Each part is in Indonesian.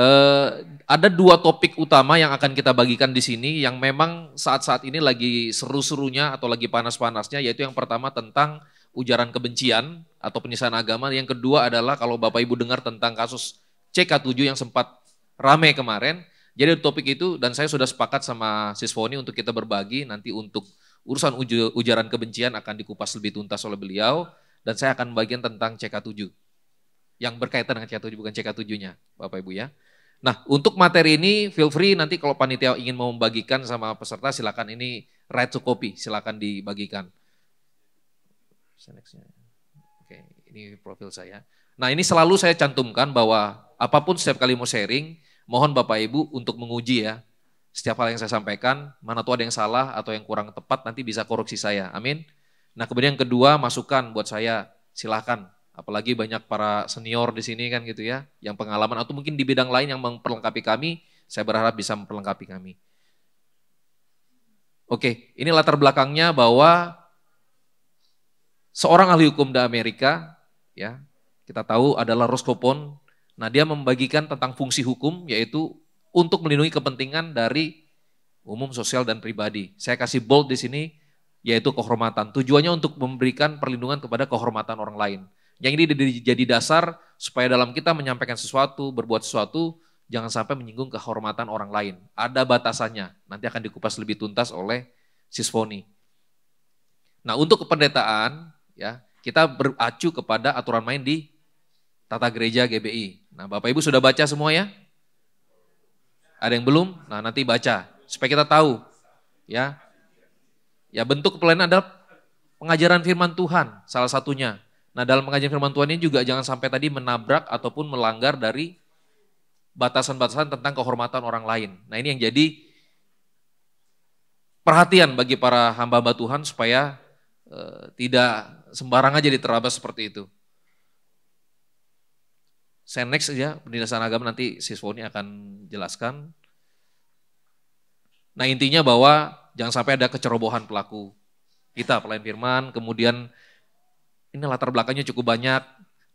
Eh, ada dua topik utama yang akan kita bagikan di sini yang memang saat-saat ini lagi seru-serunya atau lagi panas-panasnya yaitu yang pertama tentang ujaran kebencian atau penistaan agama, yang kedua adalah kalau Bapak Ibu dengar tentang kasus CK7 yang sempat rame kemarin. Jadi topik itu dan saya sudah sepakat sama Sisfoni untuk kita berbagi nanti untuk urusan uj ujaran kebencian akan dikupas lebih tuntas oleh beliau dan saya akan bagian tentang CK7 yang berkaitan dengan CK7 bukan CK7-nya Bapak Ibu ya. Nah, untuk materi ini feel free nanti kalau panitia ingin mau membagikan sama peserta silakan ini right to copy, silakan dibagikan. Oke, ini profil saya. Nah, ini selalu saya cantumkan bahwa apapun setiap kali mau sharing, mohon Bapak Ibu untuk menguji ya. Setiap hal yang saya sampaikan, mana tuh ada yang salah atau yang kurang tepat nanti bisa koreksi saya. Amin. Nah, kemudian yang kedua masukan buat saya, silakan apalagi banyak para senior di sini kan gitu ya, yang pengalaman atau mungkin di bidang lain yang memperlengkapi kami, saya berharap bisa memperlengkapi kami. Oke, ini latar belakangnya bahwa seorang ahli hukum di Amerika, ya kita tahu adalah Roskopon. Nah dia membagikan tentang fungsi hukum yaitu untuk melindungi kepentingan dari umum, sosial, dan pribadi. Saya kasih bold di sini yaitu kehormatan. Tujuannya untuk memberikan perlindungan kepada kehormatan orang lain. Yang ini jadi dasar supaya dalam kita menyampaikan sesuatu, berbuat sesuatu, jangan sampai menyinggung kehormatan orang lain. Ada batasannya, nanti akan dikupas lebih tuntas oleh Sisfoni. Nah untuk kependetaan, ya kita beracu kepada aturan main di Tata Gereja GBI. Nah Bapak Ibu sudah baca semua ya? Ada yang belum? Nah nanti baca, supaya kita tahu. Ya, ya bentuk pelayanan adalah pengajaran firman Tuhan salah satunya. Nah dalam pengajian firman Tuhan ini juga jangan sampai tadi menabrak ataupun melanggar dari batasan-batasan tentang kehormatan orang lain. Nah ini yang jadi perhatian bagi para hamba-hamba Tuhan supaya e, tidak sembarang aja diterabas seperti itu. next ya, pendidikan agama nanti siswoni akan jelaskan. Nah intinya bahwa jangan sampai ada kecerobohan pelaku kita pelayan firman, kemudian ini latar belakangnya cukup banyak,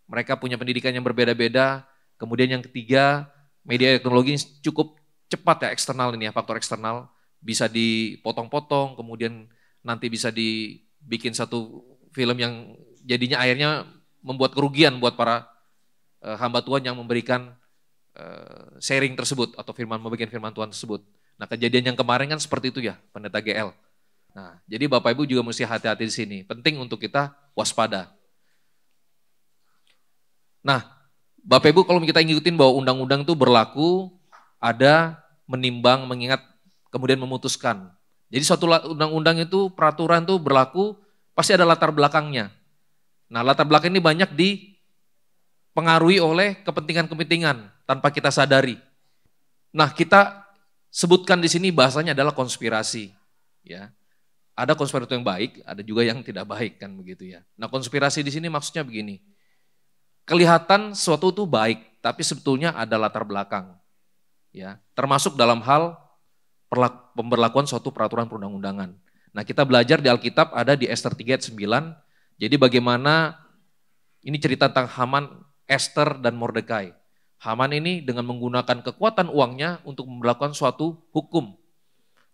mereka punya pendidikan yang berbeda-beda. Kemudian yang ketiga, media teknologi cukup cepat ya eksternal ini ya, faktor eksternal bisa dipotong-potong, kemudian nanti bisa dibikin satu film yang jadinya akhirnya membuat kerugian buat para eh, hamba Tuhan yang memberikan eh, sharing tersebut atau firman memberikan firman Tuhan tersebut. Nah, kejadian yang kemarin kan seperti itu ya, Pendeta GL. Nah, jadi Bapak Ibu juga mesti hati-hati di sini. Penting untuk kita waspada. Nah, Bapak Ibu kalau kita ngikutin bahwa undang-undang itu berlaku, ada menimbang, mengingat, kemudian memutuskan. Jadi suatu undang-undang itu peraturan itu berlaku pasti ada latar belakangnya. Nah, latar belakang ini banyak dipengaruhi oleh kepentingan-kepentingan tanpa kita sadari. Nah, kita sebutkan di sini bahasanya adalah konspirasi, ya ada konspirasi yang baik, ada juga yang tidak baik kan begitu ya. Nah konspirasi di sini maksudnya begini, kelihatan suatu itu baik, tapi sebetulnya ada latar belakang, ya. Termasuk dalam hal pemberlakuan suatu peraturan perundang-undangan. Nah kita belajar di Alkitab ada di Esther 3 ayat 9, jadi bagaimana ini cerita tentang Haman, Esther, dan Mordekai. Haman ini dengan menggunakan kekuatan uangnya untuk melakukan suatu hukum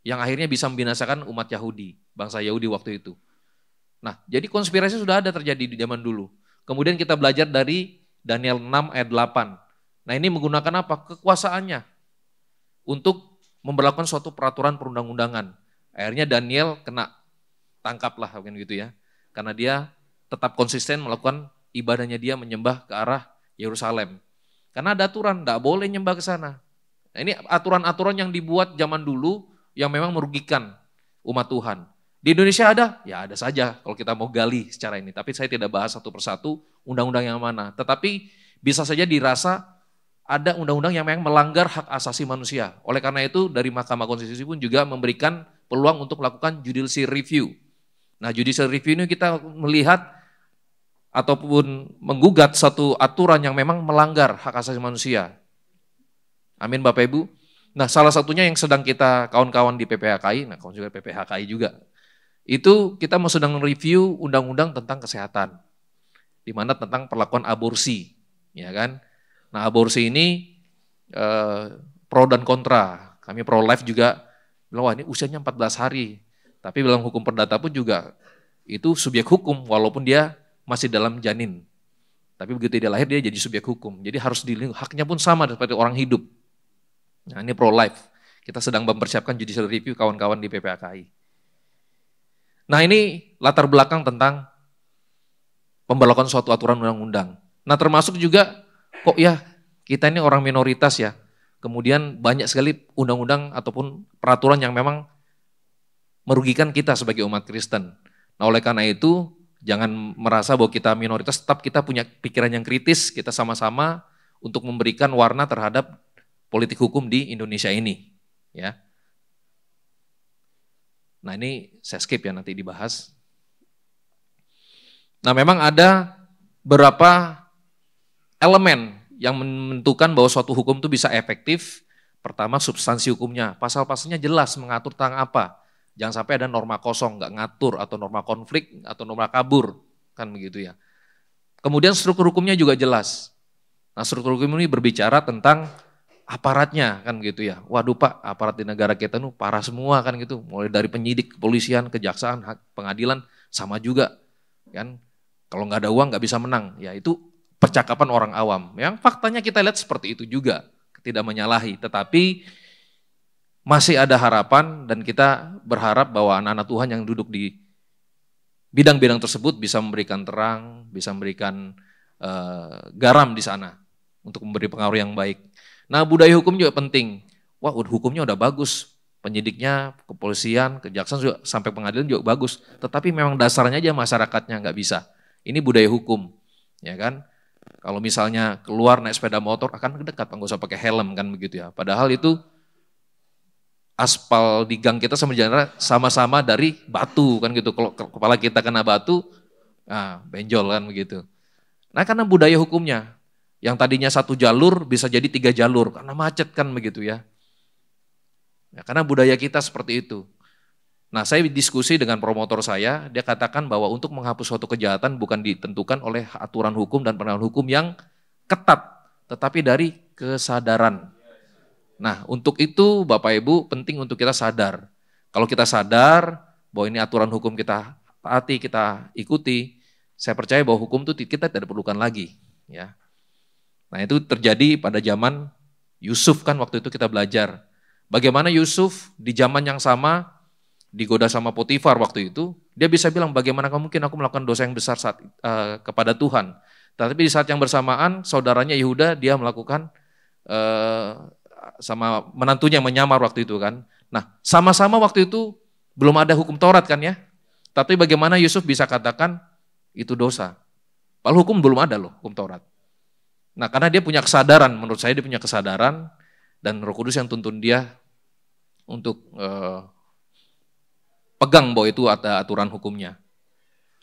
yang akhirnya bisa membinasakan umat Yahudi bangsa Yahudi waktu itu. Nah, jadi konspirasi sudah ada terjadi di zaman dulu. Kemudian kita belajar dari Daniel 6 ayat 8. Nah, ini menggunakan apa? Kekuasaannya untuk memperlakukan suatu peraturan perundang-undangan. Akhirnya Daniel kena tangkaplah mungkin gitu ya. Karena dia tetap konsisten melakukan ibadahnya dia menyembah ke arah Yerusalem. Karena ada aturan, tidak boleh nyembah ke sana. Nah, ini aturan-aturan yang dibuat zaman dulu yang memang merugikan umat Tuhan. Di Indonesia ada? Ya ada saja kalau kita mau gali secara ini. Tapi saya tidak bahas satu persatu undang-undang yang mana. Tetapi bisa saja dirasa ada undang-undang yang memang melanggar hak asasi manusia. Oleh karena itu dari Mahkamah Konstitusi pun juga memberikan peluang untuk melakukan judicial review. Nah judicial review ini kita melihat ataupun menggugat satu aturan yang memang melanggar hak asasi manusia. Amin Bapak Ibu. Nah salah satunya yang sedang kita kawan-kawan di PPHKI, nah kawan juga PPHKI juga itu kita mau sedang review undang-undang tentang kesehatan. Di mana tentang perlakuan aborsi, ya kan? Nah, aborsi ini eh, pro dan kontra. Kami pro life juga bilang wah ini usianya 14 hari. Tapi dalam hukum perdata pun juga itu subjek hukum walaupun dia masih dalam janin. Tapi begitu dia lahir dia jadi subjek hukum. Jadi harus dilindungi haknya pun sama seperti orang hidup. Nah, ini pro life. Kita sedang mempersiapkan judicial review kawan-kawan di PPAKI. Nah ini latar belakang tentang pembelokan suatu aturan undang-undang. Nah termasuk juga kok ya kita ini orang minoritas ya. Kemudian banyak sekali undang-undang ataupun peraturan yang memang merugikan kita sebagai umat Kristen. Nah oleh karena itu jangan merasa bahwa kita minoritas, tetap kita punya pikiran yang kritis, kita sama-sama untuk memberikan warna terhadap politik hukum di Indonesia ini. Ya, Nah ini saya skip ya nanti dibahas. Nah memang ada beberapa elemen yang menentukan bahwa suatu hukum itu bisa efektif. Pertama substansi hukumnya, pasal-pasalnya jelas mengatur tentang apa. Jangan sampai ada norma kosong, nggak ngatur atau norma konflik atau norma kabur, kan begitu ya. Kemudian struktur hukumnya juga jelas. Nah struktur hukum ini berbicara tentang aparatnya kan gitu ya. Waduh Pak, aparat di negara kita nu parah semua kan gitu. Mulai dari penyidik, kepolisian, kejaksaan, pengadilan sama juga kan. Kalau nggak ada uang nggak bisa menang. Ya itu percakapan orang awam. Yang faktanya kita lihat seperti itu juga. Tidak menyalahi, tetapi masih ada harapan dan kita berharap bahwa anak-anak Tuhan yang duduk di bidang-bidang tersebut bisa memberikan terang, bisa memberikan uh, garam di sana untuk memberi pengaruh yang baik. Nah budaya hukum juga penting. Wah hukumnya udah bagus, penyidiknya, kepolisian, kejaksaan juga, sampai pengadilan juga bagus. Tetapi memang dasarnya aja masyarakatnya nggak bisa. Ini budaya hukum, ya kan? Kalau misalnya keluar naik sepeda motor akan dekat, nggak usah pakai helm kan begitu ya. Padahal itu aspal di gang kita sama jalan sama-sama dari batu kan gitu. Kalau kepala kita kena batu, nah, benjol kan begitu. Nah karena budaya hukumnya, yang tadinya satu jalur bisa jadi tiga jalur karena macet kan begitu ya. ya karena budaya kita seperti itu. Nah saya diskusi dengan promotor saya, dia katakan bahwa untuk menghapus suatu kejahatan bukan ditentukan oleh aturan hukum dan penegakan hukum yang ketat, tetapi dari kesadaran. Nah untuk itu Bapak Ibu penting untuk kita sadar. Kalau kita sadar bahwa ini aturan hukum kita taati, kita ikuti, saya percaya bahwa hukum itu kita tidak perlukan lagi. Ya, Nah itu terjadi pada zaman Yusuf kan waktu itu kita belajar. Bagaimana Yusuf di zaman yang sama digoda sama Potifar waktu itu, dia bisa bilang bagaimana mungkin aku melakukan dosa yang besar saat uh, kepada Tuhan. tapi di saat yang bersamaan saudaranya Yehuda dia melakukan uh, sama menantunya menyamar waktu itu kan. Nah, sama-sama waktu itu belum ada hukum Taurat kan ya. Tapi bagaimana Yusuf bisa katakan itu dosa? Padahal hukum belum ada loh, hukum Taurat. Nah, karena dia punya kesadaran, menurut saya dia punya kesadaran dan Roh Kudus yang tuntun dia untuk eh, pegang bahwa itu ada aturan hukumnya.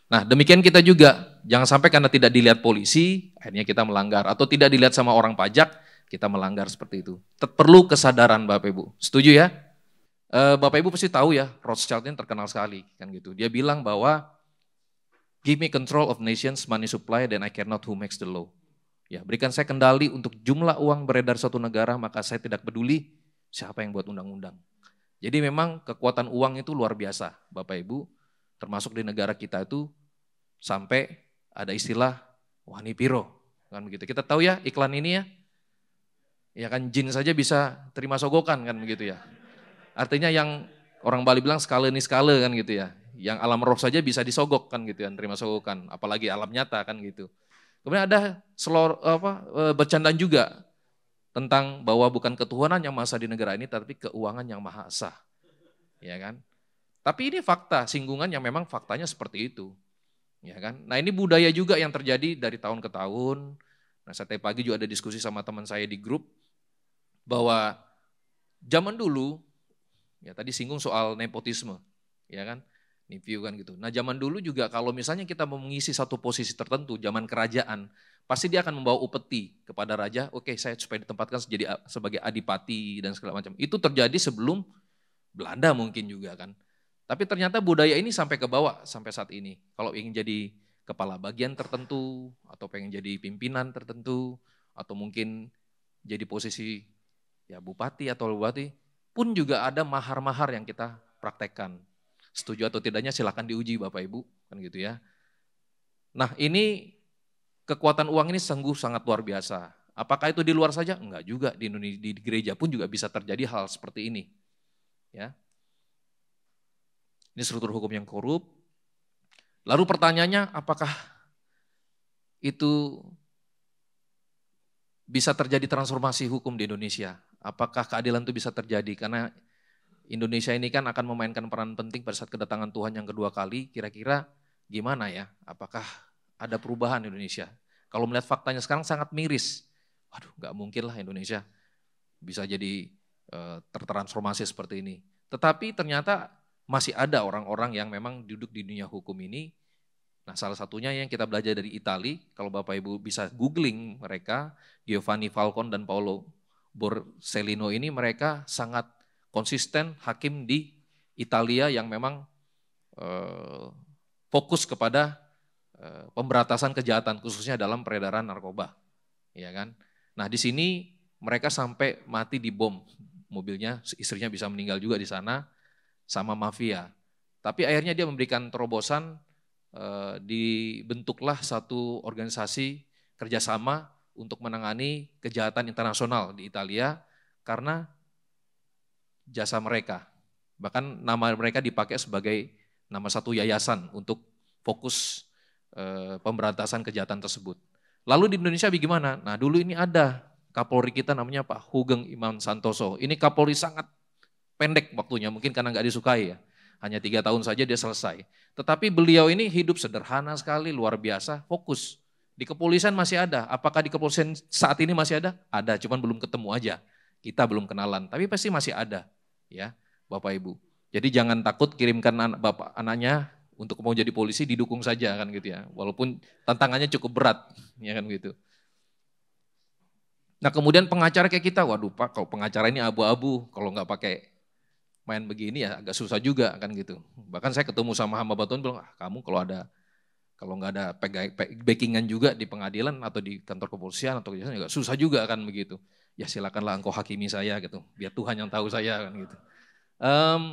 Nah, demikian kita juga jangan sampai karena tidak dilihat polisi akhirnya kita melanggar atau tidak dilihat sama orang pajak kita melanggar seperti itu. tetap perlu kesadaran Bapak Ibu. Setuju ya? Eh, Bapak Ibu pasti tahu ya, Rothschild ini terkenal sekali kan gitu. Dia bilang bahwa give me control of nations, money supply, then I cannot who makes the law. Ya, berikan saya kendali untuk jumlah uang beredar suatu negara, maka saya tidak peduli siapa yang buat undang-undang. Jadi memang kekuatan uang itu luar biasa, Bapak Ibu. Termasuk di negara kita itu sampai ada istilah wani piro, kan begitu. Kita tahu ya iklan ini ya. Ya kan jin saja bisa terima sogokan kan begitu ya. Artinya yang orang Bali bilang skala ini skala kan gitu ya. Yang alam roh saja bisa disogok kan gitu ya, terima sogokan, apalagi alam nyata kan gitu. Kemudian ada selor, apa, e, bercandaan juga tentang bahwa bukan ketuhanan yang masa di negara ini, tapi keuangan yang maha esa. Ya kan? Tapi ini fakta, singgungan yang memang faktanya seperti itu. Ya kan? Nah ini budaya juga yang terjadi dari tahun ke tahun. Nah saya tadi pagi juga ada diskusi sama teman saya di grup, bahwa zaman dulu, ya tadi singgung soal nepotisme, ya kan? Review kan gitu. Nah zaman dulu juga kalau misalnya kita mau mengisi satu posisi tertentu, zaman kerajaan, pasti dia akan membawa upeti kepada raja, oke okay, saya supaya ditempatkan jadi sebagai adipati dan segala macam. Itu terjadi sebelum Belanda mungkin juga kan. Tapi ternyata budaya ini sampai ke bawah sampai saat ini. Kalau ingin jadi kepala bagian tertentu atau pengen jadi pimpinan tertentu atau mungkin jadi posisi ya bupati atau bupati pun juga ada mahar-mahar yang kita praktekkan. Setuju atau tidaknya silahkan diuji Bapak Ibu, kan gitu ya. Nah ini kekuatan uang ini sungguh sangat luar biasa. Apakah itu di luar saja? Enggak juga, di, Indonesia, di gereja pun juga bisa terjadi hal seperti ini. Ya. Ini struktur hukum yang korup. Lalu pertanyaannya, apakah itu bisa terjadi transformasi hukum di Indonesia? Apakah keadilan itu bisa terjadi? Karena Indonesia ini kan akan memainkan peran penting pada saat kedatangan Tuhan yang kedua kali. Kira-kira gimana ya? Apakah ada perubahan Indonesia? Kalau melihat faktanya sekarang sangat miris. Waduh, nggak mungkin lah Indonesia bisa jadi e, tertransformasi seperti ini. Tetapi ternyata masih ada orang-orang yang memang duduk di dunia hukum ini. Nah, salah satunya yang kita belajar dari Itali, kalau Bapak Ibu bisa googling mereka, Giovanni Falcon dan Paolo Borsellino ini mereka sangat konsisten hakim di Italia yang memang eh, fokus kepada eh, pemberantasan kejahatan khususnya dalam peredaran narkoba, ya kan? Nah di sini mereka sampai mati di bom mobilnya, istrinya bisa meninggal juga di sana sama mafia. Tapi akhirnya dia memberikan terobosan, eh, dibentuklah satu organisasi kerjasama untuk menangani kejahatan internasional di Italia karena jasa mereka. Bahkan nama mereka dipakai sebagai nama satu yayasan untuk fokus e, pemberantasan kejahatan tersebut. Lalu di Indonesia bagaimana? Nah dulu ini ada Kapolri kita namanya Pak Hugeng Imam Santoso. Ini Kapolri sangat pendek waktunya, mungkin karena nggak disukai ya. Hanya tiga tahun saja dia selesai. Tetapi beliau ini hidup sederhana sekali, luar biasa, fokus. Di kepolisian masih ada. Apakah di kepolisian saat ini masih ada? Ada, cuman belum ketemu aja. Kita belum kenalan, tapi pasti masih ada ya Bapak Ibu. Jadi jangan takut kirimkan anak bapak anaknya untuk mau jadi polisi didukung saja kan gitu ya. Walaupun tantangannya cukup berat ya kan gitu. Nah kemudian pengacara kayak kita, waduh pak kalau pengacara ini abu-abu, kalau nggak pakai main begini ya agak susah juga kan gitu. Bahkan saya ketemu sama hamba batuan bilang, ah, kamu kalau ada kalau nggak ada backingan juga di pengadilan atau di kantor kepolisian atau kejaksaan juga susah juga kan begitu ya silakanlah engkau hakimi saya gitu. Biar Tuhan yang tahu saya kan gitu. Um,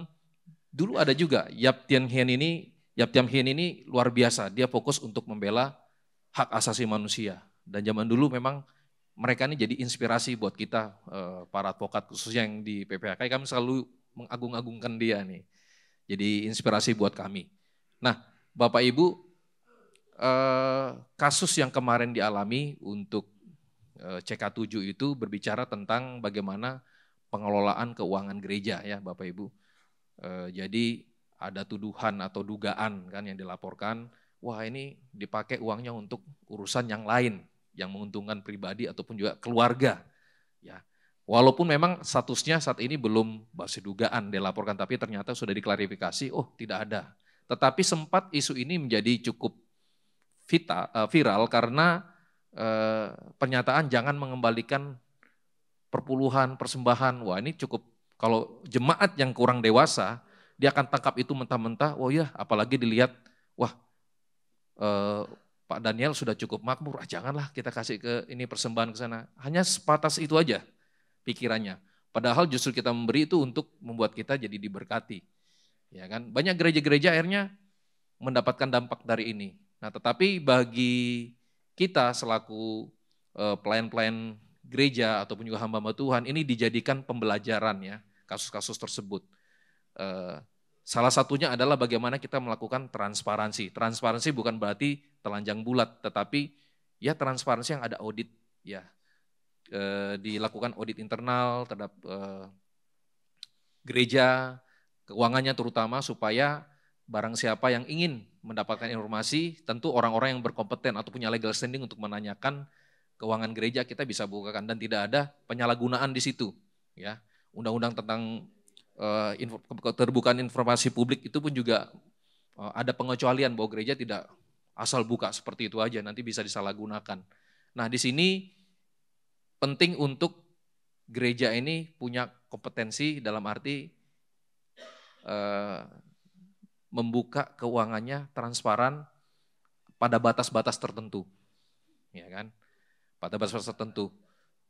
dulu ada juga Yap Tian Hien ini, Yap Tian Hien ini luar biasa. Dia fokus untuk membela hak asasi manusia. Dan zaman dulu memang mereka ini jadi inspirasi buat kita eh, para advokat khususnya yang di PPHK kami selalu mengagung-agungkan dia nih. Jadi inspirasi buat kami. Nah, Bapak Ibu eh, kasus yang kemarin dialami untuk Eh, CK7 itu berbicara tentang bagaimana pengelolaan keuangan gereja ya Bapak Ibu. Eh, jadi ada tuduhan atau dugaan kan yang dilaporkan, wah ini dipakai uangnya untuk urusan yang lain yang menguntungkan pribadi ataupun juga keluarga. Ya. Walaupun memang statusnya saat ini belum masih dugaan dilaporkan tapi ternyata sudah diklarifikasi, oh tidak ada. Tetapi sempat isu ini menjadi cukup vital eh, viral karena Eh, pernyataan jangan mengembalikan perpuluhan, persembahan. Wah ini cukup, kalau jemaat yang kurang dewasa, dia akan tangkap itu mentah-mentah, wah oh ya apalagi dilihat, wah eh, Pak Daniel sudah cukup makmur, ah, janganlah kita kasih ke ini persembahan ke sana. Hanya sepatas itu aja pikirannya. Padahal justru kita memberi itu untuk membuat kita jadi diberkati. Ya kan? Banyak gereja-gereja akhirnya mendapatkan dampak dari ini. Nah, tetapi bagi kita selaku eh, pelayan-pelayan gereja ataupun juga hamba-hamba Tuhan ini dijadikan pembelajaran ya kasus-kasus tersebut. Eh, salah satunya adalah bagaimana kita melakukan transparansi. Transparansi bukan berarti telanjang bulat, tetapi ya transparansi yang ada audit ya eh, dilakukan audit internal terhadap gereja keuangannya terutama supaya Barang siapa yang ingin mendapatkan informasi, tentu orang-orang yang berkompeten atau punya legal standing untuk menanyakan keuangan gereja kita bisa bukakan dan tidak ada penyalahgunaan di situ. Ya, undang-undang tentang uh, info, keterbukaan informasi publik itu pun juga uh, ada pengecualian bahwa gereja tidak asal buka seperti itu aja, nanti bisa disalahgunakan. Nah, di sini penting untuk gereja ini punya kompetensi dalam arti eh, membuka keuangannya transparan pada batas-batas tertentu. Ya kan? Pada batas-batas tertentu.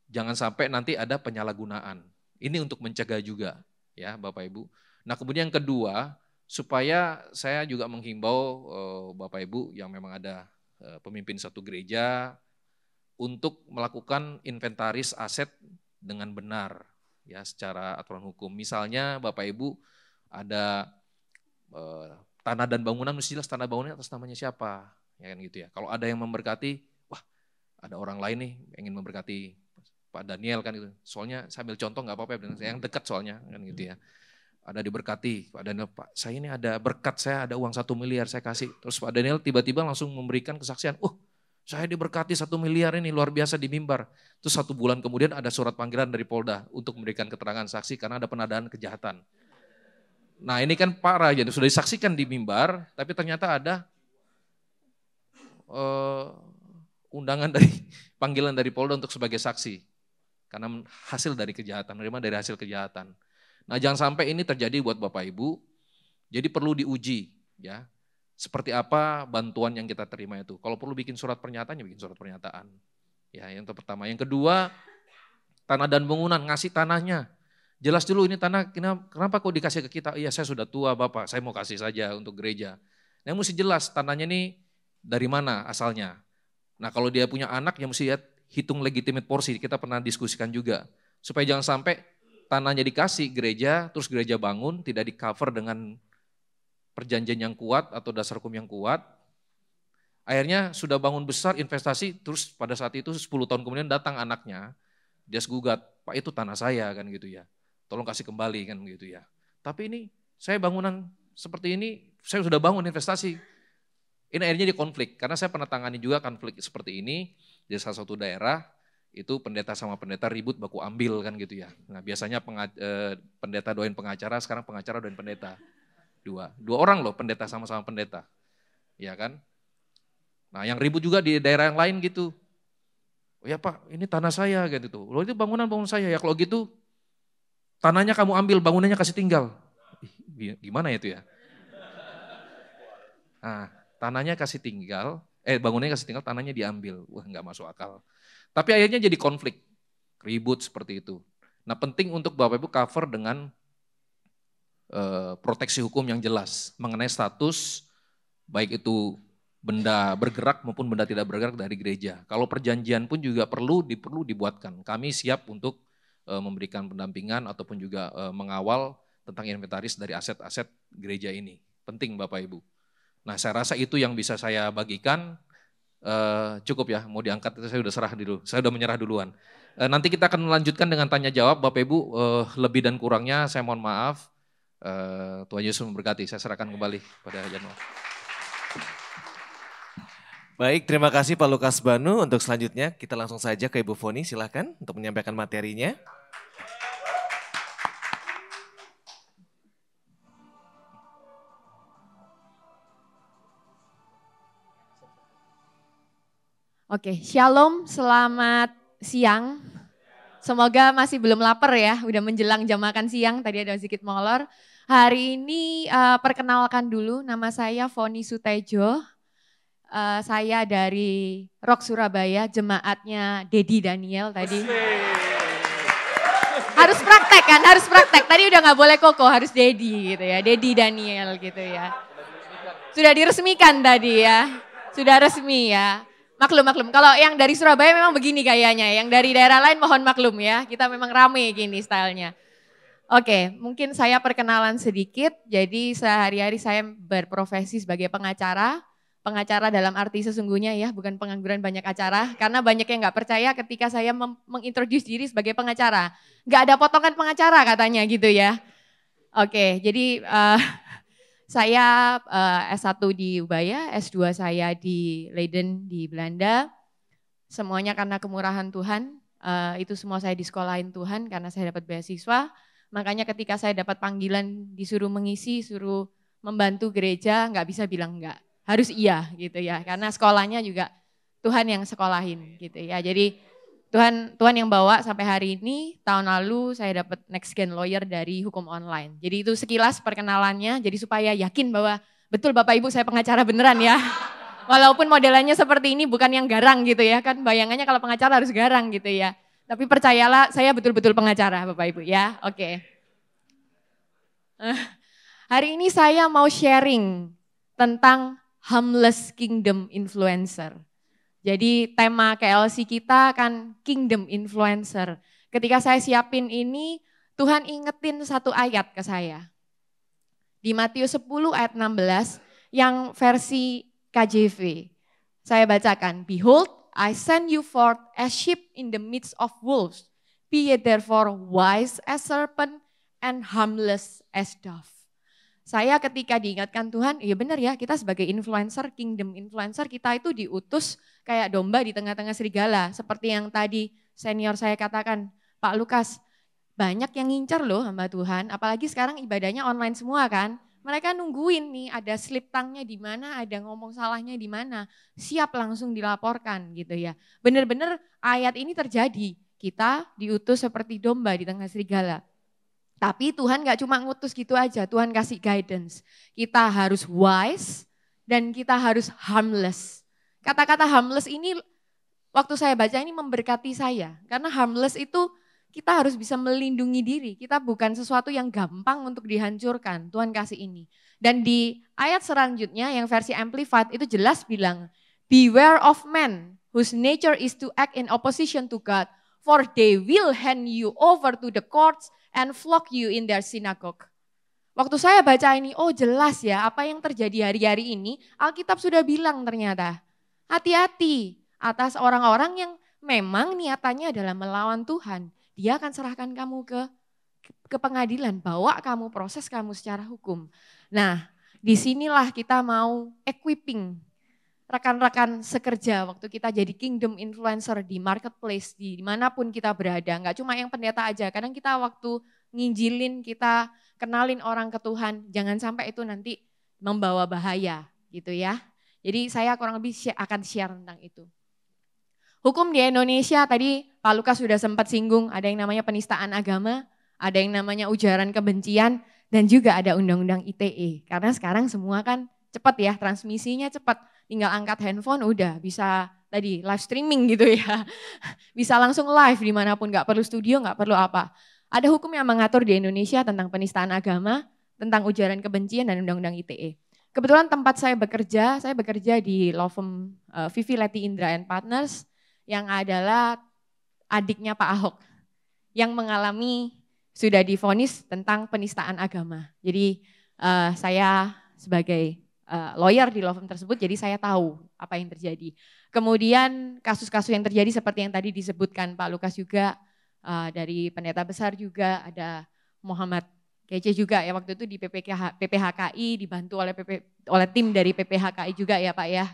Jangan sampai nanti ada penyalahgunaan. Ini untuk mencegah juga ya Bapak Ibu. Nah, kemudian yang kedua, supaya saya juga menghimbau eh, Bapak Ibu yang memang ada eh, pemimpin satu gereja untuk melakukan inventaris aset dengan benar ya secara aturan hukum. Misalnya Bapak Ibu ada Eh, tanah dan bangunan mesti jelas tanah bangunan atas namanya siapa, ya kan gitu ya. Kalau ada yang memberkati, wah ada orang lain nih ingin memberkati Pak Daniel kan gitu. Soalnya sambil contoh nggak apa-apa ya, yang dekat soalnya kan gitu ya. Ada diberkati Pak Daniel, Pak saya ini ada berkat saya ada uang satu miliar saya kasih. Terus Pak Daniel tiba-tiba langsung memberikan kesaksian, uh saya diberkati satu miliar ini luar biasa di mimbar. Terus satu bulan kemudian ada surat panggilan dari Polda untuk memberikan keterangan saksi karena ada penadaan kejahatan. Nah ini kan pak raja sudah disaksikan di mimbar, tapi ternyata ada uh, undangan dari panggilan dari Polda untuk sebagai saksi karena hasil dari kejahatan, menerima dari hasil kejahatan. Nah jangan sampai ini terjadi buat Bapak Ibu, jadi perlu diuji ya seperti apa bantuan yang kita terima itu. Kalau perlu bikin surat pernyataan, ya bikin surat pernyataan. Ya, yang pertama. Yang kedua, tanah dan bangunan, ngasih tanahnya. Jelas dulu ini tanah kenapa kok dikasih ke kita? Iya saya sudah tua Bapak, saya mau kasih saja untuk gereja. Nah mesti jelas tanahnya ini dari mana asalnya. Nah kalau dia punya anak ya mesti lihat hitung legitimate porsi, kita pernah diskusikan juga. Supaya jangan sampai tanahnya dikasih gereja, terus gereja bangun, tidak di cover dengan perjanjian yang kuat atau dasar hukum yang kuat, Akhirnya sudah bangun besar investasi, terus pada saat itu 10 tahun kemudian datang anaknya, dia gugat, Pak itu tanah saya kan gitu ya tolong kasih kembali kan gitu ya. Tapi ini saya bangunan seperti ini, saya sudah bangun investasi. Ini akhirnya dia konflik, karena saya pernah tangani juga konflik seperti ini di salah satu daerah, itu pendeta sama pendeta ribut baku ambil kan gitu ya. Nah biasanya eh, pendeta doain pengacara, sekarang pengacara doain pendeta. Dua, dua orang loh pendeta sama-sama pendeta. Ya kan? Nah yang ribut juga di daerah yang lain gitu. Oh ya Pak, ini tanah saya gitu tuh. Loh itu bangunan bangun saya. Ya kalau gitu Tanahnya kamu ambil, bangunannya kasih tinggal. Gimana ya itu ya? Nah, tanahnya kasih tinggal, eh bangunannya kasih tinggal, tanahnya diambil. Wah nggak masuk akal. Tapi akhirnya jadi konflik, ribut seperti itu. Nah penting untuk Bapak Ibu cover dengan eh, proteksi hukum yang jelas mengenai status baik itu benda bergerak maupun benda tidak bergerak dari gereja. Kalau perjanjian pun juga perlu diperlu dibuatkan. Kami siap untuk Eh, memberikan pendampingan ataupun juga eh, mengawal tentang inventaris dari aset-aset gereja ini. Penting Bapak Ibu. Nah saya rasa itu yang bisa saya bagikan. Eh, cukup ya, mau diangkat itu saya sudah serah dulu, saya sudah menyerah duluan. nanti kita akan melanjutkan dengan tanya jawab Bapak Ibu. lebih dan kurangnya saya mohon maaf. Tuhan Yesus memberkati. Saya serahkan kembali pada Januar. Baik, terima kasih Pak Lukas Banu. Untuk selanjutnya kita langsung saja ke Ibu Foni, silahkan untuk menyampaikan materinya. Oke, shalom, selamat siang. Semoga masih belum lapar ya, udah menjelang jam makan siang, tadi ada sedikit molor. Hari ini uh, perkenalkan dulu, nama saya Foni Sutejo. Uh, saya dari Rock Surabaya, jemaatnya Dedi Daniel tadi. Harus praktek kan, harus praktek. Tadi udah gak boleh koko, harus Dedi gitu ya, Dedi Daniel gitu ya. Sudah diresmikan tadi ya, sudah resmi ya. Maklum, maklum. Kalau yang dari Surabaya memang begini gayanya. Yang dari daerah lain mohon maklum ya. Kita memang rame gini stylenya. Oke, mungkin saya perkenalan sedikit. Jadi sehari-hari saya berprofesi sebagai pengacara. Pengacara dalam arti sesungguhnya ya, bukan pengangguran banyak acara. Karena banyak yang nggak percaya ketika saya mengintroduce diri sebagai pengacara. Nggak ada potongan pengacara katanya gitu ya. Oke, jadi uh, saya uh, eh, S1 di Ubaya, S2 saya di Leiden di Belanda. Semuanya karena kemurahan Tuhan. Uh, itu semua saya disekolahin Tuhan karena saya dapat beasiswa. Makanya ketika saya dapat panggilan disuruh mengisi, suruh membantu gereja, nggak bisa bilang enggak. Harus iya gitu ya, karena sekolahnya juga Tuhan yang sekolahin gitu ya. Jadi Tuhan Tuhan yang bawa sampai hari ini tahun lalu saya dapat next gen lawyer dari hukum online. Jadi itu sekilas perkenalannya jadi supaya yakin bahwa betul Bapak Ibu saya pengacara beneran ya. Walaupun modelannya seperti ini bukan yang garang gitu ya kan bayangannya kalau pengacara harus garang gitu ya. Tapi percayalah saya betul-betul pengacara Bapak Ibu ya. Oke. Eh, hari ini saya mau sharing tentang harmless kingdom influencer. Jadi tema KLC kita kan Kingdom Influencer. Ketika saya siapin ini, Tuhan ingetin satu ayat ke saya. Di Matius 10 ayat 16 yang versi KJV. Saya bacakan, Behold, I send you forth as sheep in the midst of wolves. Be ye therefore wise as serpent and harmless as dove. Saya ketika diingatkan Tuhan, ya benar ya kita sebagai influencer, kingdom influencer kita itu diutus kayak domba di tengah-tengah serigala. Seperti yang tadi senior saya katakan, Pak Lukas, banyak yang ngincer loh hamba Tuhan, apalagi sekarang ibadahnya online semua kan. Mereka nungguin nih ada slip tangnya di mana, ada ngomong salahnya di mana, siap langsung dilaporkan gitu ya. Benar-benar ayat ini terjadi, kita diutus seperti domba di tengah serigala. Tapi Tuhan gak cuma ngutus gitu aja, Tuhan kasih guidance. Kita harus wise dan kita harus harmless. Kata-kata harmless ini waktu saya baca ini memberkati saya. Karena harmless itu kita harus bisa melindungi diri. Kita bukan sesuatu yang gampang untuk dihancurkan. Tuhan kasih ini. Dan di ayat selanjutnya yang versi amplified itu jelas bilang, Beware of men whose nature is to act in opposition to God for they will hand you over to the courts and flog you in their synagogue. Waktu saya baca ini, oh jelas ya apa yang terjadi hari-hari ini, Alkitab sudah bilang ternyata. Hati-hati atas orang-orang yang memang niatannya adalah melawan Tuhan. Dia akan serahkan kamu ke ke pengadilan, bawa kamu proses kamu secara hukum. Nah, disinilah kita mau equipping rekan-rekan sekerja waktu kita jadi kingdom influencer di marketplace di dimanapun kita berada nggak cuma yang pendeta aja kadang kita waktu nginjilin kita kenalin orang ke Tuhan jangan sampai itu nanti membawa bahaya gitu ya jadi saya kurang lebih akan share tentang itu hukum di Indonesia tadi Pak Lukas sudah sempat singgung ada yang namanya penistaan agama ada yang namanya ujaran kebencian dan juga ada undang-undang ITE karena sekarang semua kan cepat ya transmisinya cepat tinggal angkat handphone udah bisa tadi live streaming gitu ya. Bisa langsung live dimanapun, nggak perlu studio, nggak perlu apa. Ada hukum yang mengatur di Indonesia tentang penistaan agama, tentang ujaran kebencian dan Undang-Undang ITE. Kebetulan tempat saya bekerja, saya bekerja di law firm uh, Vivi Leti Indra and Partners yang adalah adiknya Pak Ahok yang mengalami sudah difonis tentang penistaan agama. Jadi uh, saya sebagai Eh, lawyer di law firm tersebut, jadi saya tahu apa yang terjadi. Kemudian kasus-kasus yang terjadi seperti yang tadi disebutkan Pak Lukas juga, eh, dari pendeta besar juga, ada Muhammad Kece juga ya waktu itu di PPHKI dibantu oleh PP, oleh tim dari PPHKI juga ya Pak ya.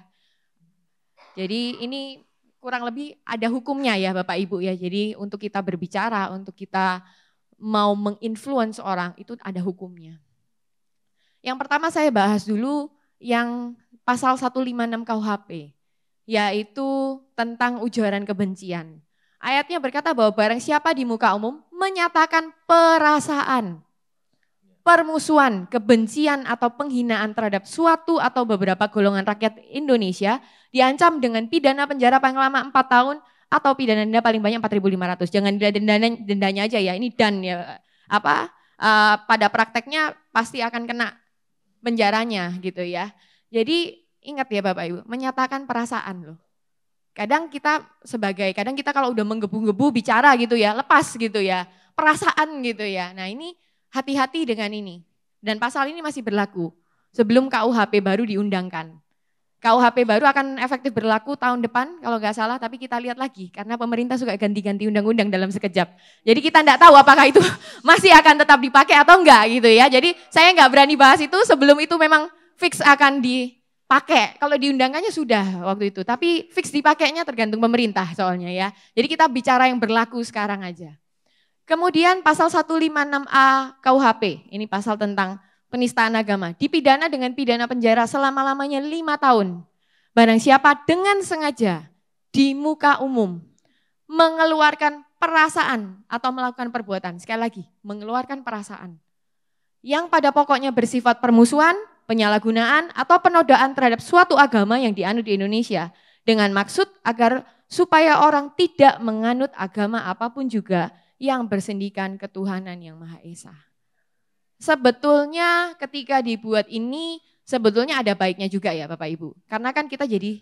Jadi ini kurang lebih ada hukumnya ya Bapak Ibu ya. Jadi untuk kita berbicara, untuk kita mau menginfluence orang itu ada hukumnya. Yang pertama saya bahas dulu yang pasal 156 KUHP, yaitu tentang ujaran kebencian. Ayatnya berkata bahwa barang siapa di muka umum menyatakan perasaan, permusuhan, kebencian atau penghinaan terhadap suatu atau beberapa golongan rakyat Indonesia diancam dengan pidana penjara paling lama 4 tahun atau pidana denda paling banyak 4.500. Jangan dendanya, dendanya aja ya, ini dan ya apa uh, pada prakteknya pasti akan kena penjaranya gitu ya. Jadi ingat ya Bapak Ibu, menyatakan perasaan loh. Kadang kita sebagai, kadang kita kalau udah menggebu-gebu bicara gitu ya, lepas gitu ya, perasaan gitu ya. Nah ini hati-hati dengan ini. Dan pasal ini masih berlaku sebelum KUHP baru diundangkan. KUHP baru akan efektif berlaku tahun depan kalau nggak salah, tapi kita lihat lagi karena pemerintah suka ganti-ganti undang-undang dalam sekejap. Jadi kita nggak tahu apakah itu masih akan tetap dipakai atau enggak gitu ya. Jadi saya nggak berani bahas itu sebelum itu memang fix akan dipakai. Kalau diundangkannya sudah waktu itu, tapi fix dipakainya tergantung pemerintah soalnya ya. Jadi kita bicara yang berlaku sekarang aja. Kemudian pasal 156A KUHP, ini pasal tentang penistaan agama. Dipidana dengan pidana penjara selama-lamanya lima tahun. Barang siapa dengan sengaja di muka umum mengeluarkan perasaan atau melakukan perbuatan. Sekali lagi, mengeluarkan perasaan. Yang pada pokoknya bersifat permusuhan, penyalahgunaan, atau penodaan terhadap suatu agama yang dianut di Indonesia. Dengan maksud agar supaya orang tidak menganut agama apapun juga yang bersendikan ketuhanan yang Maha Esa sebetulnya ketika dibuat ini sebetulnya ada baiknya juga ya Bapak Ibu. Karena kan kita jadi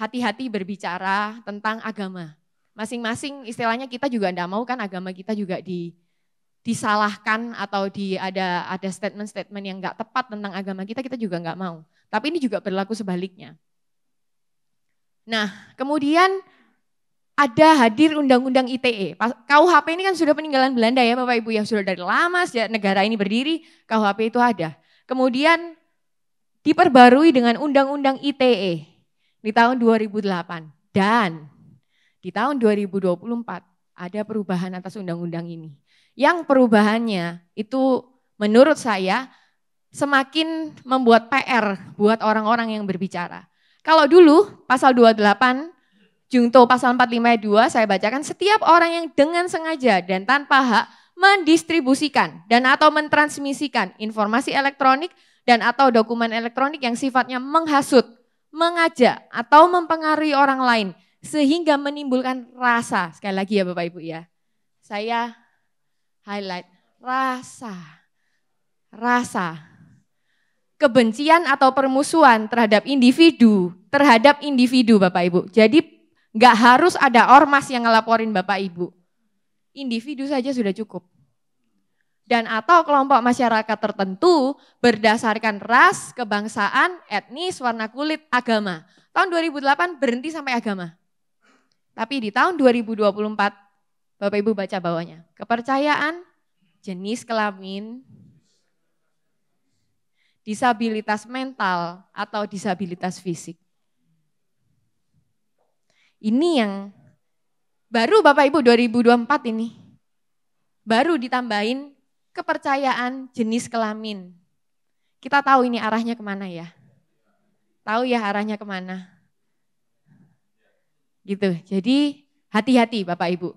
hati-hati berbicara tentang agama. Masing-masing istilahnya kita juga tidak mau kan agama kita juga di disalahkan atau di ada ada statement-statement yang enggak tepat tentang agama kita kita juga enggak mau. Tapi ini juga berlaku sebaliknya. Nah, kemudian ada hadir undang-undang ITE. KUHP ini kan sudah peninggalan Belanda ya Bapak Ibu yang sudah dari lama sejak negara ini berdiri KUHP itu ada. Kemudian diperbarui dengan undang-undang ITE di tahun 2008 dan di tahun 2024 ada perubahan atas undang-undang ini. Yang perubahannya itu menurut saya semakin membuat PR buat orang-orang yang berbicara. Kalau dulu pasal 28 Jungto pasal 45 ayat 2 saya bacakan setiap orang yang dengan sengaja dan tanpa hak mendistribusikan dan atau mentransmisikan informasi elektronik dan atau dokumen elektronik yang sifatnya menghasut, mengajak atau mempengaruhi orang lain sehingga menimbulkan rasa. Sekali lagi ya Bapak Ibu ya. Saya highlight rasa. Rasa. Kebencian atau permusuhan terhadap individu, terhadap individu Bapak Ibu. Jadi Enggak harus ada ormas yang ngelaporin Bapak Ibu. Individu saja sudah cukup. Dan atau kelompok masyarakat tertentu berdasarkan ras, kebangsaan, etnis, warna kulit, agama. Tahun 2008 berhenti sampai agama. Tapi di tahun 2024, Bapak Ibu baca bawahnya. Kepercayaan, jenis kelamin, disabilitas mental atau disabilitas fisik. Ini yang baru Bapak Ibu 2024 ini. Baru ditambahin kepercayaan jenis kelamin. Kita tahu ini arahnya kemana ya. Tahu ya arahnya kemana. Gitu, jadi hati-hati Bapak Ibu.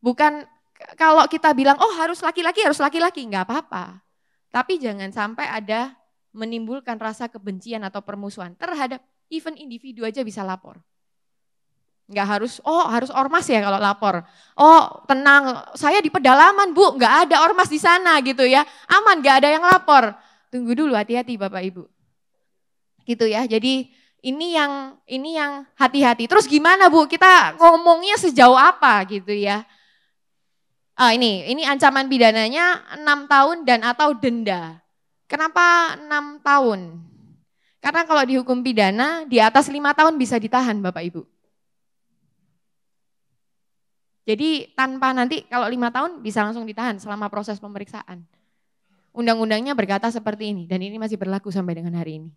Bukan kalau kita bilang, oh harus laki-laki, harus laki-laki, enggak apa-apa. Tapi jangan sampai ada menimbulkan rasa kebencian atau permusuhan terhadap even individu aja bisa lapor. Nggak harus, oh harus ormas ya kalau lapor. Oh tenang, saya di pedalaman bu, nggak ada ormas di sana gitu ya. Aman, nggak ada yang lapor. Tunggu dulu, hati-hati Bapak Ibu. Gitu ya, jadi ini yang ini yang hati-hati. Terus gimana bu, kita ngomongnya sejauh apa gitu ya. Ah, ini, ini ancaman pidananya enam tahun dan atau denda. Kenapa enam tahun? Karena kalau dihukum pidana, di atas lima tahun bisa ditahan Bapak Ibu. Jadi tanpa nanti kalau lima tahun bisa langsung ditahan selama proses pemeriksaan. Undang-undangnya berkata seperti ini dan ini masih berlaku sampai dengan hari ini.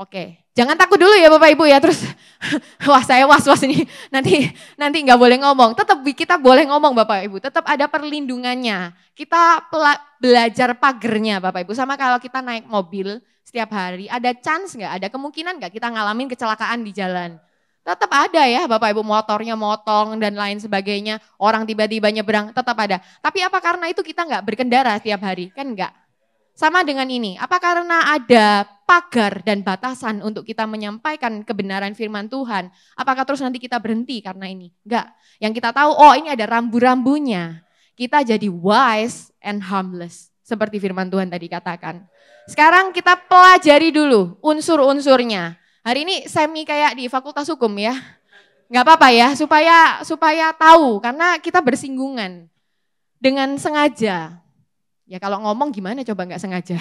Oke, jangan takut dulu ya Bapak Ibu ya. Terus wah saya was-was ini nanti nanti nggak boleh ngomong. Tetap kita boleh ngomong Bapak Ibu, tetap ada perlindungannya. Kita belajar pagernya Bapak Ibu. Sama kalau kita naik mobil setiap hari, ada chance nggak, ada kemungkinan nggak kita ngalamin kecelakaan di jalan tetap ada ya Bapak Ibu motornya motong dan lain sebagainya, orang tiba-tiba nyebrang, tetap ada. Tapi apa karena itu kita nggak berkendara setiap hari? Kan enggak. Sama dengan ini, apa karena ada pagar dan batasan untuk kita menyampaikan kebenaran firman Tuhan? Apakah terus nanti kita berhenti karena ini? Enggak. Yang kita tahu, oh ini ada rambu-rambunya. Kita jadi wise and harmless. Seperti firman Tuhan tadi katakan. Sekarang kita pelajari dulu unsur-unsurnya Hari ini semi kayak di Fakultas Hukum ya. Nggak apa-apa ya, supaya supaya tahu karena kita bersinggungan dengan sengaja. Ya kalau ngomong gimana coba nggak sengaja.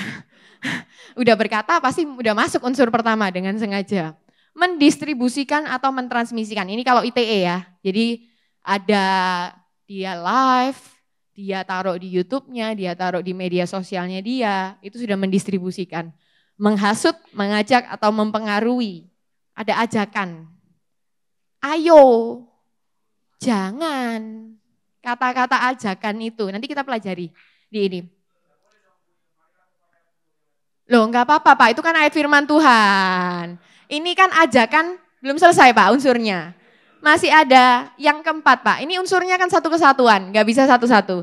udah berkata pasti udah masuk unsur pertama dengan sengaja. Mendistribusikan atau mentransmisikan. Ini kalau ITE ya. Jadi ada dia live, dia taruh di YouTube-nya, dia taruh di media sosialnya dia, itu sudah mendistribusikan menghasut, mengajak atau mempengaruhi. Ada ajakan. Ayo, jangan. Kata-kata ajakan itu, nanti kita pelajari di ini. Loh enggak apa-apa Pak, itu kan ayat firman Tuhan. Ini kan ajakan belum selesai Pak unsurnya. Masih ada yang keempat Pak, ini unsurnya kan satu kesatuan, enggak bisa satu-satu.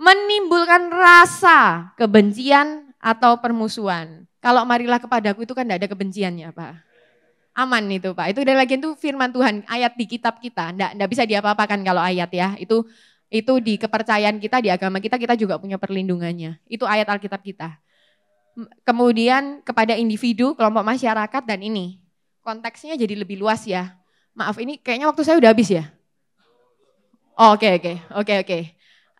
Menimbulkan rasa kebencian atau permusuhan. Kalau marilah kepadaku itu kan tidak ada kebenciannya Pak. Aman itu Pak. Itu dari lagi itu firman Tuhan, ayat di kitab kita. Tidak, tidak bisa diapa-apakan kalau ayat ya. Itu itu di kepercayaan kita, di agama kita, kita juga punya perlindungannya. Itu ayat Alkitab kita. Kemudian kepada individu, kelompok masyarakat, dan ini. Konteksnya jadi lebih luas ya. Maaf, ini kayaknya waktu saya udah habis ya? Oke, oke, oke, oke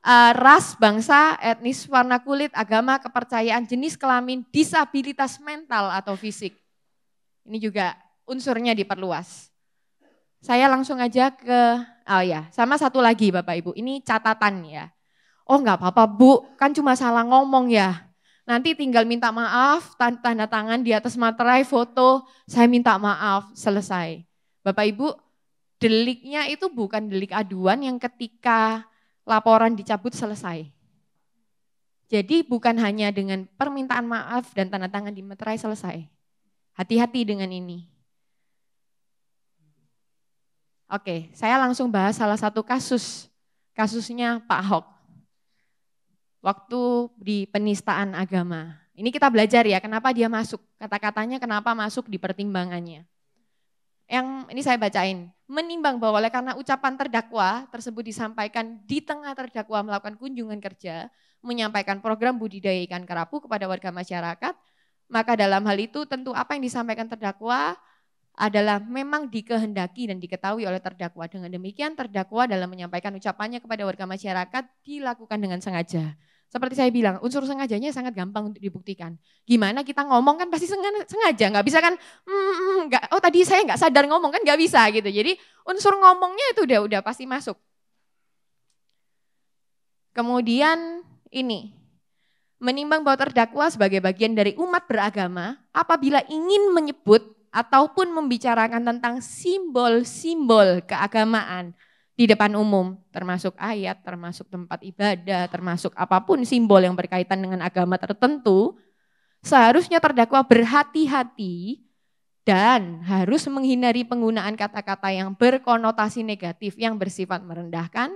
uh, ras, bangsa, etnis, warna kulit, agama, kepercayaan, jenis kelamin, disabilitas mental atau fisik. Ini juga unsurnya diperluas. Saya langsung aja ke, oh ya, sama satu lagi Bapak Ibu, ini catatan ya. Oh enggak apa-apa Bu, kan cuma salah ngomong ya. Nanti tinggal minta maaf, tanda tangan di atas materai, foto, saya minta maaf, selesai. Bapak Ibu, deliknya itu bukan delik aduan yang ketika laporan dicabut selesai. Jadi bukan hanya dengan permintaan maaf dan tanda tangan di meterai selesai. Hati-hati dengan ini. Oke, saya langsung bahas salah satu kasus. Kasusnya Pak Ahok. Waktu di penistaan agama. Ini kita belajar ya, kenapa dia masuk. Kata-katanya kenapa masuk di pertimbangannya yang ini saya bacain. Menimbang bahwa oleh karena ucapan terdakwa tersebut disampaikan di tengah terdakwa melakukan kunjungan kerja, menyampaikan program budidaya ikan kerapu kepada warga masyarakat, maka dalam hal itu tentu apa yang disampaikan terdakwa adalah memang dikehendaki dan diketahui oleh terdakwa. Dengan demikian terdakwa dalam menyampaikan ucapannya kepada warga masyarakat dilakukan dengan sengaja. Seperti saya bilang, unsur sengajanya sangat gampang untuk dibuktikan. Gimana kita ngomong kan pasti sengaja, nggak bisa kan, mm, mm, mm gak, oh tadi saya nggak sadar ngomong kan nggak bisa gitu. Jadi unsur ngomongnya itu udah udah pasti masuk. Kemudian ini, menimbang bahwa terdakwa sebagai bagian dari umat beragama apabila ingin menyebut ataupun membicarakan tentang simbol-simbol keagamaan di depan umum, termasuk ayat, termasuk tempat ibadah, termasuk apapun simbol yang berkaitan dengan agama tertentu, seharusnya terdakwa berhati-hati dan harus menghindari penggunaan kata-kata yang berkonotasi negatif yang bersifat merendahkan,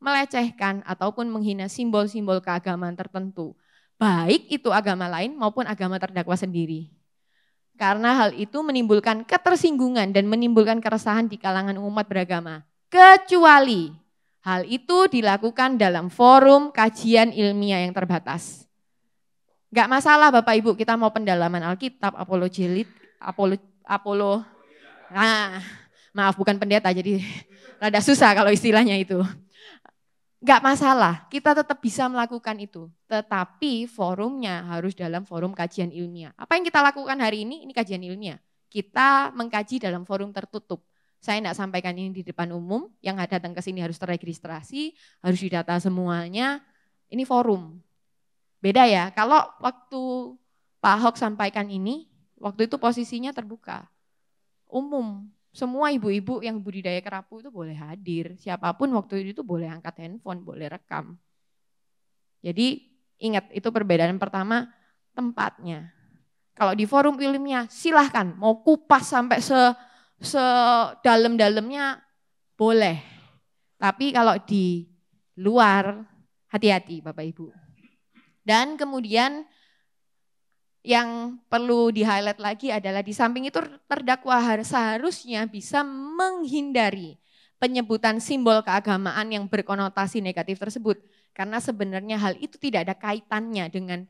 melecehkan, ataupun menghina simbol-simbol keagamaan tertentu. Baik itu agama lain maupun agama terdakwa sendiri. Karena hal itu menimbulkan ketersinggungan dan menimbulkan keresahan di kalangan umat beragama kecuali hal itu dilakukan dalam forum kajian ilmiah yang terbatas. Gak masalah Bapak Ibu, kita mau pendalaman Alkitab, Apollo apolo, Apollo nah, maaf bukan pendeta jadi rada susah kalau istilahnya itu. Gak masalah, kita tetap bisa melakukan itu. Tetapi forumnya harus dalam forum kajian ilmiah. Apa yang kita lakukan hari ini, ini kajian ilmiah. Kita mengkaji dalam forum tertutup saya tidak sampaikan ini di depan umum, yang datang ke sini harus terregistrasi, harus didata semuanya, ini forum. Beda ya, kalau waktu Pak Ahok sampaikan ini, waktu itu posisinya terbuka, umum. Semua ibu-ibu yang budidaya kerapu itu boleh hadir, siapapun waktu itu boleh angkat handphone, boleh rekam. Jadi ingat itu perbedaan pertama tempatnya. Kalau di forum ilmiah silahkan mau kupas sampai se sedalam-dalamnya boleh. Tapi kalau di luar hati-hati Bapak Ibu. Dan kemudian yang perlu di-highlight lagi adalah di samping itu terdakwa seharusnya bisa menghindari penyebutan simbol keagamaan yang berkonotasi negatif tersebut. Karena sebenarnya hal itu tidak ada kaitannya dengan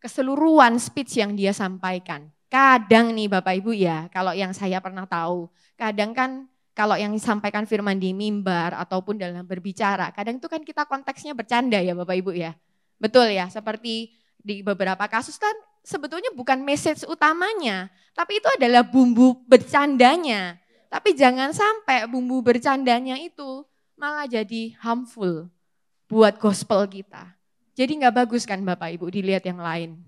keseluruhan speech yang dia sampaikan. Kadang nih Bapak Ibu ya, kalau yang saya pernah tahu, kadang kan kalau yang disampaikan firman di mimbar ataupun dalam berbicara, kadang itu kan kita konteksnya bercanda ya Bapak Ibu ya. Betul ya, seperti di beberapa kasus kan sebetulnya bukan message utamanya, tapi itu adalah bumbu bercandanya. Tapi jangan sampai bumbu bercandanya itu malah jadi harmful buat gospel kita. Jadi nggak bagus kan Bapak Ibu dilihat yang lain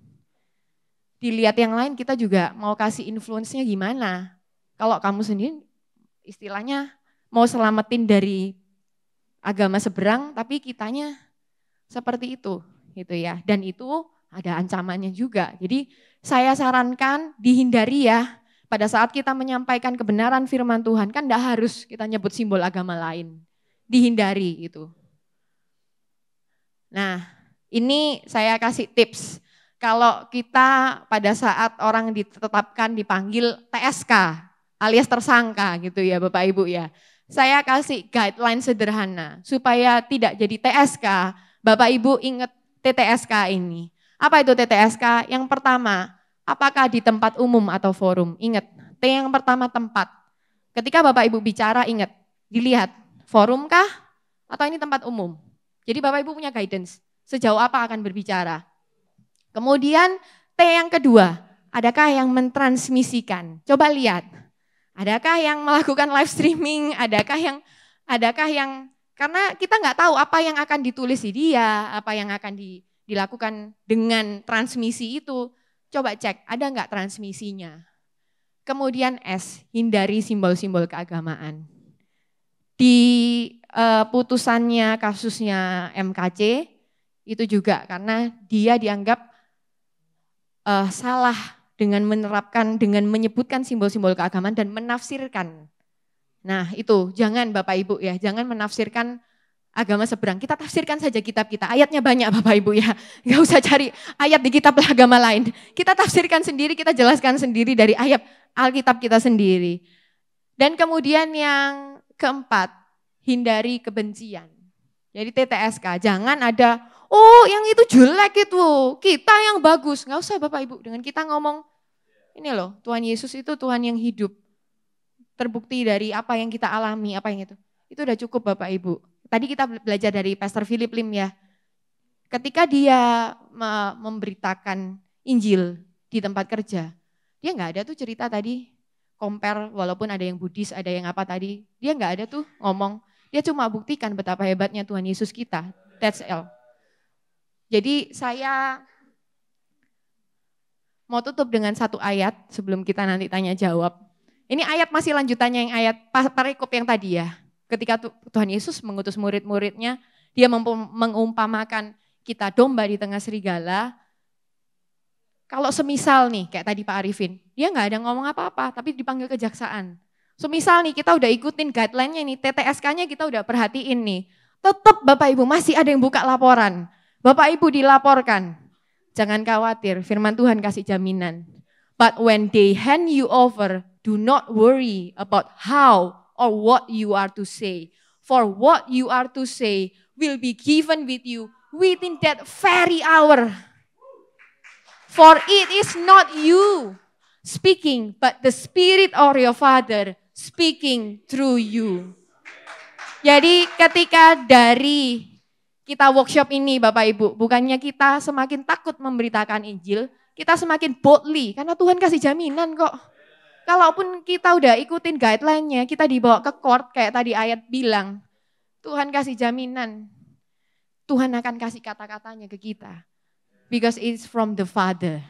dilihat yang lain kita juga mau kasih influence-nya gimana. Kalau kamu sendiri istilahnya mau selamatin dari agama seberang tapi kitanya seperti itu gitu ya. Dan itu ada ancamannya juga. Jadi saya sarankan dihindari ya pada saat kita menyampaikan kebenaran firman Tuhan kan tidak harus kita nyebut simbol agama lain. Dihindari itu. Nah, ini saya kasih tips kalau kita pada saat orang ditetapkan dipanggil TSK alias tersangka gitu ya Bapak Ibu ya. Saya kasih guideline sederhana supaya tidak jadi TSK. Bapak Ibu ingat TTSK ini. Apa itu TTSK? Yang pertama, apakah di tempat umum atau forum? Ingat, T yang pertama tempat. Ketika Bapak Ibu bicara ingat, dilihat forum kah atau ini tempat umum? Jadi Bapak Ibu punya guidance, sejauh apa akan berbicara. Kemudian T yang kedua, adakah yang mentransmisikan? Coba lihat. Adakah yang melakukan live streaming? Adakah yang adakah yang karena kita nggak tahu apa yang akan ditulis di dia, apa yang akan di, dilakukan dengan transmisi itu. Coba cek, ada nggak transmisinya? Kemudian S, hindari simbol-simbol keagamaan. Di uh, putusannya kasusnya MKC itu juga karena dia dianggap uh, salah dengan menerapkan, dengan menyebutkan simbol-simbol keagamaan dan menafsirkan. Nah itu, jangan Bapak Ibu ya, jangan menafsirkan agama seberang. Kita tafsirkan saja kitab kita. Ayatnya banyak Bapak Ibu ya. Gak usah cari ayat di kitab agama lain. Kita tafsirkan sendiri, kita jelaskan sendiri dari ayat Alkitab kita sendiri. Dan kemudian yang keempat, hindari kebencian. Jadi TTSK, jangan ada oh yang itu jelek itu, kita yang bagus. Nggak usah Bapak Ibu, dengan kita ngomong, ini loh Tuhan Yesus itu Tuhan yang hidup. Terbukti dari apa yang kita alami, apa yang itu. Itu udah cukup Bapak Ibu. Tadi kita belajar dari Pastor Philip Lim ya. Ketika dia memberitakan Injil di tempat kerja, dia nggak ada tuh cerita tadi compare walaupun ada yang Buddhis, ada yang apa tadi, dia nggak ada tuh ngomong. Dia cuma buktikan betapa hebatnya Tuhan Yesus kita. That's all. Jadi saya mau tutup dengan satu ayat sebelum kita nanti tanya jawab. Ini ayat masih lanjutannya yang ayat perikop yang tadi ya. Ketika Tuhan Yesus mengutus murid-muridnya, dia mengumpamakan kita domba di tengah serigala. Kalau semisal nih, kayak tadi Pak Arifin, dia nggak ada ngomong apa-apa, tapi dipanggil kejaksaan. Semisal nih kita udah ikutin guideline-nya nih, TTSK-nya kita udah perhatiin nih. Tetap Bapak Ibu masih ada yang buka laporan Bapak Ibu dilaporkan, jangan khawatir, firman Tuhan kasih jaminan. But when they hand you over, do not worry about how or what you are to say. For what you are to say will be given with you within that very hour. For it is not you speaking, but the Spirit of your Father speaking through you. Jadi ketika dari kita workshop ini Bapak Ibu, bukannya kita semakin takut memberitakan Injil, kita semakin boldly, karena Tuhan kasih jaminan kok. Kalaupun kita udah ikutin guideline-nya, kita dibawa ke court kayak tadi ayat bilang, Tuhan kasih jaminan, Tuhan akan kasih kata-katanya ke kita. Because it's from the Father.